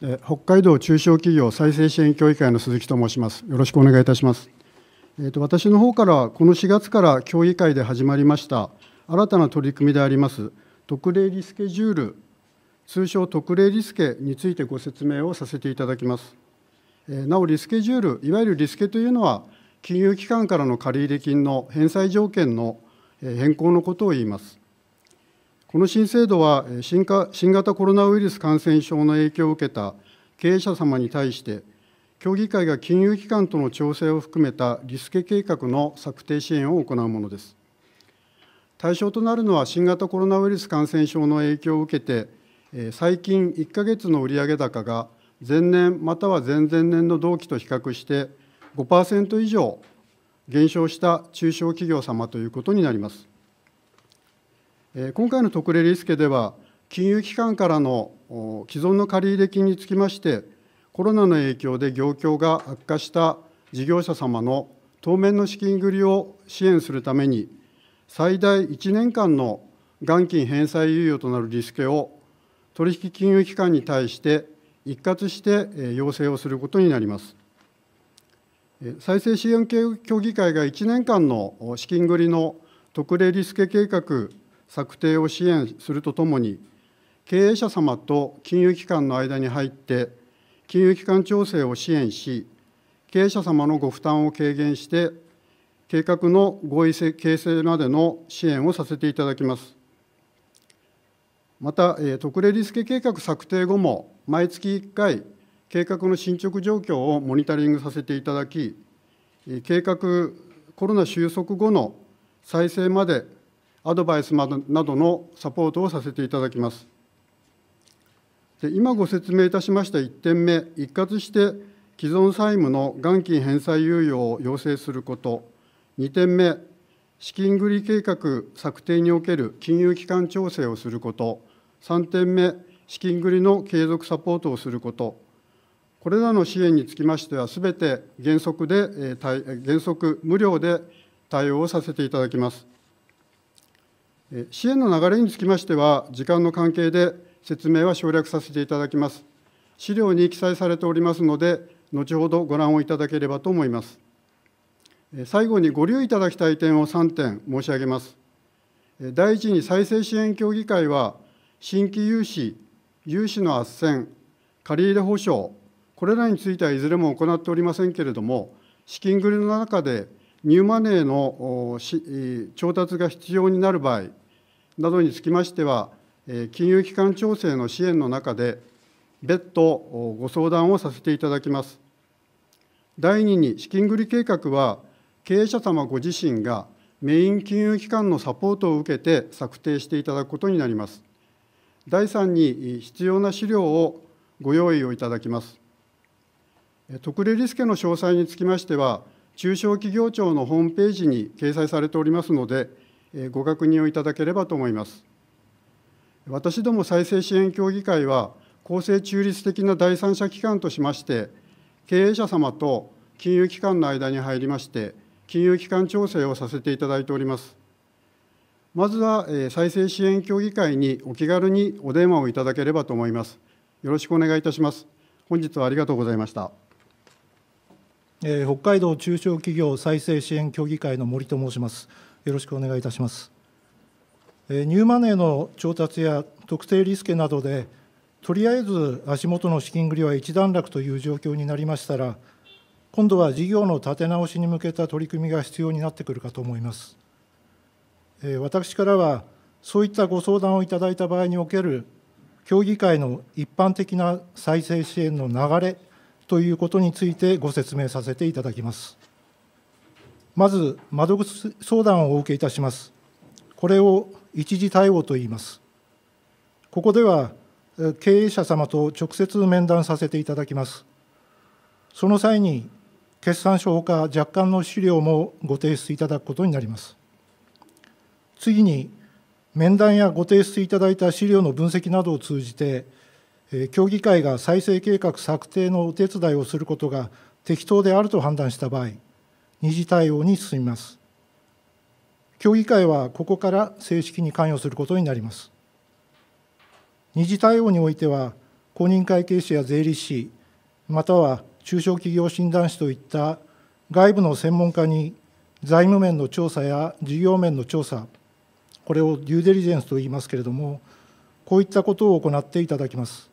北海道中小企業再生支援協議会の鈴木と申します。よろしくお願いいたします。えーと、私の方からこの4月から協議会で始まりました新たな取り組みであります特例リスケジュール通称特例リスケについてご説明をさせていただきます。えー、なおリスケジュールいわゆるリスケというのは金融機関からの借入金の返済条件の変更のことを言います。この新制度は新型コロナウイルス感染症の影響を受けた経営者様に対して、協議会が金融機関との調整を含めたリスケ計画の策定支援を行うものです。対象となるのは新型コロナウイルス感染症の影響を受けて、最近1ヶ月の売上高が前年または前々年の同期と比較して5%以上減少した中小企業様ということになります。今回の特例リスケでは、金融機関からの既存の借入金につきまして、コロナの影響で業況が悪化した事業者様の当面の資金繰りを支援するために、最大1年間の元金返済猶予となるリスケを取引金融機関に対して一括して要請をすることになります。再生支援協議会が1年間の資金繰りの特例リスケ計画策定を支援するとともに、経営者様と金融機関の間に入って、金融機関調整を支援し、経営者様のご負担を軽減して、計画の合意形成までの支援をさせていただきます。また、特例リスケ計画策定後も、毎月1回、計画の進捗状況をモニタリングさせていただき、計画コロナ収束後の再生までアドバイスなどのサポートをさせていただきます。で今ご説明いたしました1点目、一括して既存債務の元金返済猶予を要請すること、2点目、資金繰り計画策定における金融機関調整をすること、3点目、資金繰りの継続サポートをすること、これらの支援につきましては、すべて原則で、原則無料で対応をさせていただきます。支援の流れにつきましては、時間の関係で説明は省略させていただきます。資料に記載されておりますので、後ほどご覧をいただければと思います。最後にご留意いただきたい点を3点申し上げます。第1に再生支援協議会は、新規融資、融資の斡旋、借入保証、これらについてはいずれも行っておりませんけれども、資金繰りの中でニューマネーの調達が必要になる場合、などにつきましては、金融機関調整の支援の中で、別途ご相談をさせていただきます。第2に、資金繰り計画は、経営者様ご自身がメイン金融機関のサポートを受けて策定していただくことになります。第3に、必要な資料をご用意をいただきます。特例リスケの詳細につきましては、中小企業庁のホームページに掲載されておりますので、ご確認をいただければと思います。私ども再生支援協議会は、公正中立的な第三者機関としまして、経営者様と金融機関の間に入りまして、金融機関調整をさせていただいております。まずは、再生支援協議会にお気軽にお電話をいただければと思います。よろしくお願いいたします。本日はありがとうございました。北海道中小企業再生支援協議会の森と申します。よろしくお願いいたします。ニューマネーの調達や特定リスケなどで、とりあえず足元の資金繰りは一段落という状況になりましたら、今度は事業の立て直しに向けた取り組みが必要になってくるかと思います。私からは、そういったご相談をいただいた場合における、協議会の一般的な再生支援の流れということについてご説明させていただきます。まず、窓口相談をお受けいたします。これを一時対応と言います。ここでは、経営者様と直接面談させていただきます。その際に、決算書ほか若干の資料もご提出いただくことになります。次に、面談やご提出いただいた資料の分析などを通じて、協議会が再生計画策定のお手伝いをすることが適当であると判断した場合、二次対応に進みます。協議会はここから正式に関与することになります。二次対応においては、公認会計士や税理士、または中小企業診断士といった外部の専門家に財務面の調査や事業面の調査、これをデューデリジェンスと言いますけれども、こういったことを行っていただきます。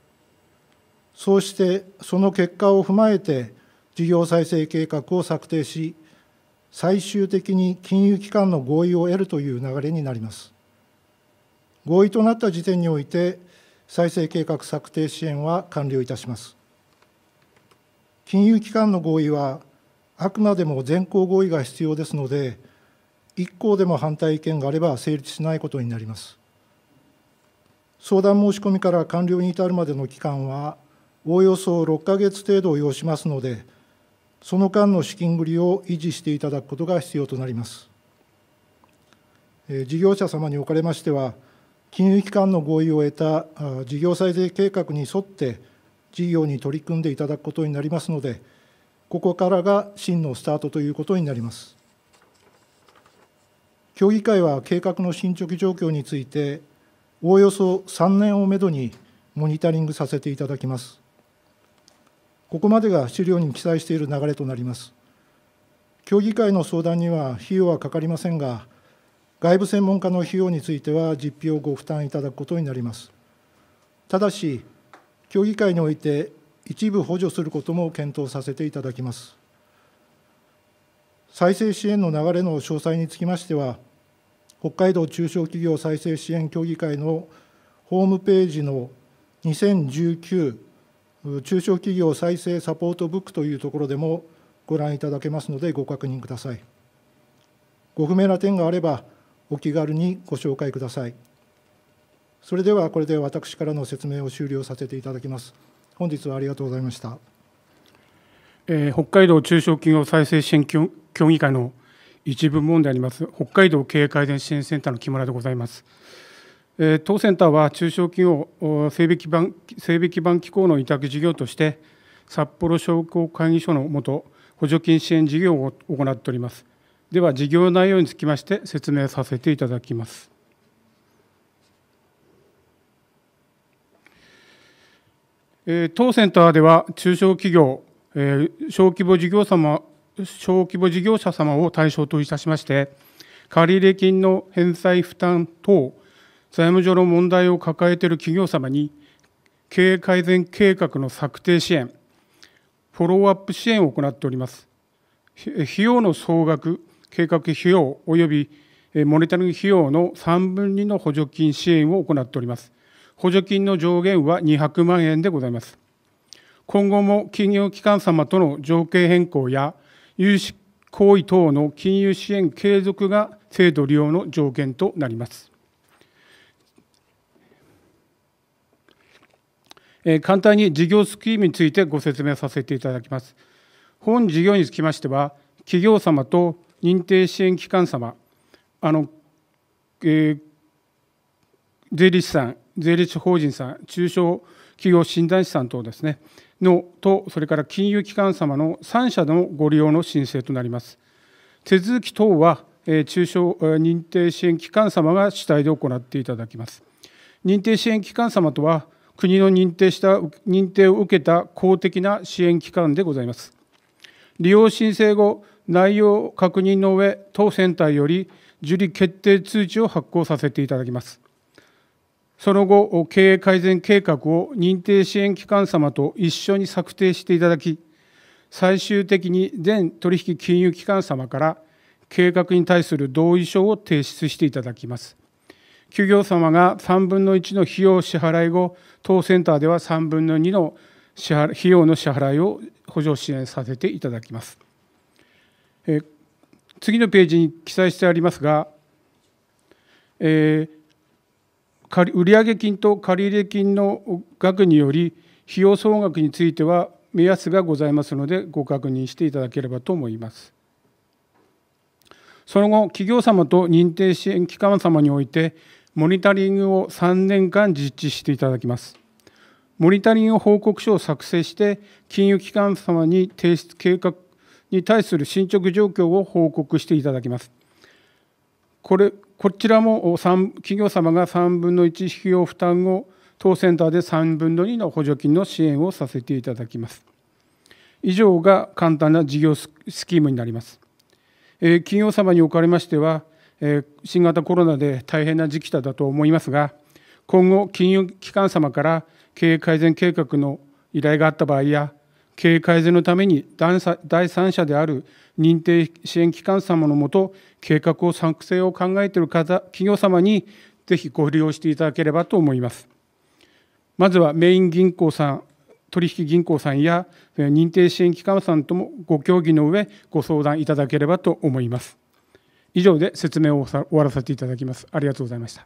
そうして、その結果を踏まえて、事業再生計画を策定し、最終的に金融機関の合意を得るという流れになります。合意となった時点において、再生計画策定支援は完了いたします。金融機関の合意は、あくまでも全項合意が必要ですので、1項でも反対意見があれば成立しないことになります。相談申し込みから完了に至るまでの期間は、おおよそ6か月程度を要しますので、その間の資金繰りを維持していただくことが必要となります。事業者様におかれましては、金融機関の合意を得た事業再生計画に沿って事業に取り組んでいただくことになりますので、ここからが真のスタートということになります。協議会は計画の進捗状況について、おおよそ3年をめどにモニタリングさせていただきます。ここまでが資料に記載している流れとなります。協議会の相談には費用はかかりませんが、外部専門家の費用については実費をご負担いただくことになります。ただし、協議会において一部補助することも検討させていただきます。再生支援の流れの詳細につきましては、北海道中小企業再生支援協議会のホームページの2019中小企業再生サポートブックというところでもご覧いただけますのでご確認ください。ご不明な点があればお気軽にご紹介ください。それではこれで私からの説明を終了させていただきます。本日はありがとうございました。えー、北海道中小企業再生支援協議会の一部門であります北海道経営改善支援センターの木村でございます。当センターは中小企業整備基盤整備基盤機構の委託事業として札幌商工会議所のもと補助金支援事業を行っておりますでは事業内容につきまして説明させていただきます当センターでは中小企業、小規模事業様小規模事業者様を対象といたしまして、借入金の返済負担等財務上の問題を抱えている企業様に経営改善計画の策定支援フォローアップ支援を行っております費用の総額計画費用及びモニタリング費用の3分2の補助金支援を行っております補助金の上限は200万円でございます今後も金融機関様との条件変更や融資行為等の金融支援継続が制度利用の条件となります簡単に事業スキームについてご説明させていただきます。本事業につきましては、企業様と認定支援機関様、あの、えー、税理士さん、税理士法人さん、中小企業診断士さん等ですね、のと、それから金融機関様の3社のご利用の申請となります。手続き等は、中小認定支援機関様が主体で行っていただきます。認定支援機関様とは、国の認定した認定を受けた公的な支援機関でございます。利用申請後、内容確認の上、当センターより受理決定通知を発行させていただきます。その後、経営改善計画を認定支援機関様と一緒に策定していただき、最終的に全取引金融機関様から計画に対する同意書を提出していただきます。企業様が3分の1の費用支払い後当センターでは3分の2の費用の支払いを補助支援させていただきます。え次のページに記載してありますが、えー、売上金と借入金の額により費用総額については目安がございますのでご確認していただければと思います。その後企業様と認定支援機関様においてモニタリングを3年間実施していただきます。モニタリング報告書を作成して、金融機関様に提出計画に対する進捗状況を報告していただきます。これこちらも企業様が3分の1費用負担を当センターで3分の2の補助金の支援をさせていただきます。以上が簡単な事業スキームになります。企業様におかれましては、新型コロナで大変な時期だと思いますが今後金融機関様から経営改善計画の依頼があった場合や経営改善のために第三者である認定支援機関様のもと計画を作成を考えている方企業様にぜひご利用していただければと思います。まずはメイン銀行さん取引銀行さんや認定支援機関さんともご協議の上ご相談いただければと思います。以上で説明を終わらせていただきます。ありがとうございました。